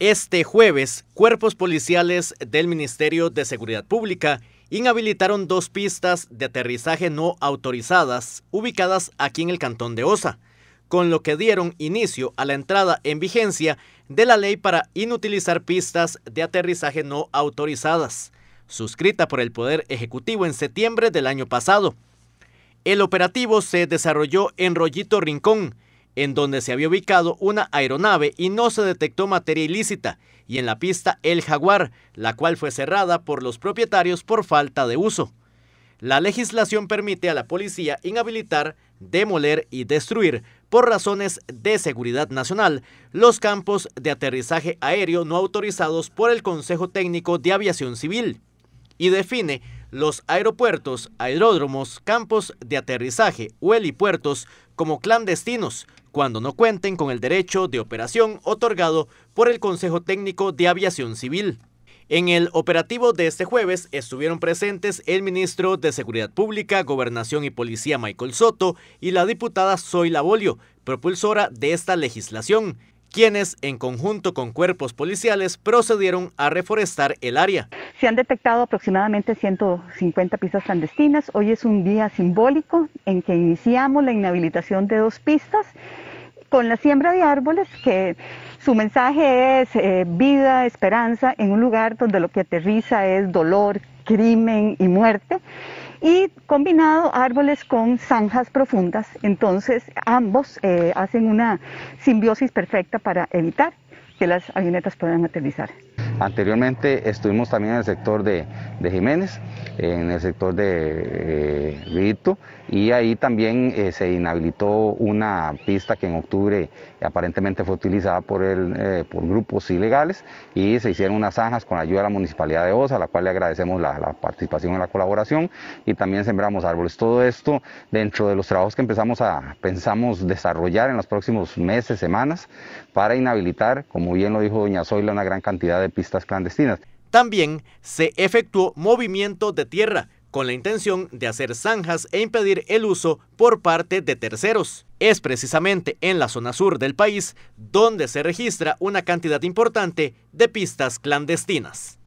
Este jueves, cuerpos policiales del Ministerio de Seguridad Pública inhabilitaron dos pistas de aterrizaje no autorizadas ubicadas aquí en el Cantón de Osa, con lo que dieron inicio a la entrada en vigencia de la ley para inutilizar pistas de aterrizaje no autorizadas, suscrita por el Poder Ejecutivo en septiembre del año pasado. El operativo se desarrolló en Rollito Rincón, en donde se había ubicado una aeronave y no se detectó materia ilícita, y en la pista El Jaguar, la cual fue cerrada por los propietarios por falta de uso. La legislación permite a la policía inhabilitar, demoler y destruir, por razones de seguridad nacional, los campos de aterrizaje aéreo no autorizados por el Consejo Técnico de Aviación Civil y define los aeropuertos, aeródromos, campos de aterrizaje o helipuertos como clandestinos, cuando no cuenten con el derecho de operación otorgado por el Consejo Técnico de Aviación Civil. En el operativo de este jueves estuvieron presentes el ministro de Seguridad Pública, Gobernación y Policía Michael Soto y la diputada Zoila Bolio, propulsora de esta legislación, quienes en conjunto con cuerpos policiales procedieron a reforestar el área. Se han detectado aproximadamente 150 pistas clandestinas. Hoy es un día simbólico en que iniciamos la inhabilitación de dos pistas con la siembra de árboles que su mensaje es eh, vida, esperanza en un lugar donde lo que aterriza es dolor, crimen y muerte y combinado árboles con zanjas profundas, entonces ambos eh, hacen una simbiosis perfecta para evitar que las avionetas puedan aterrizar. Anteriormente estuvimos también en el sector de, Jiménez, en el sector de Vito, eh, y ahí también eh, se inhabilitó una pista que en octubre aparentemente fue utilizada por, el, eh, por grupos ilegales y se hicieron unas zanjas con la ayuda de la Municipalidad de Osa, a la cual le agradecemos la, participación y la colaboración y también sembramos árboles. Todo esto dentro de los trabajos que empezamos a, pensamos desarrollar en los próximos meses, semanas, para inhabilitar, como bien lo dijo doña Zoila, una gran cantidad de pistas también se efectuó movimiento de tierra con la intención de hacer zanjas e impedir el uso por parte de terceros. Es precisamente en la zona sur del país donde se registra una cantidad importante de pistas clandestinas.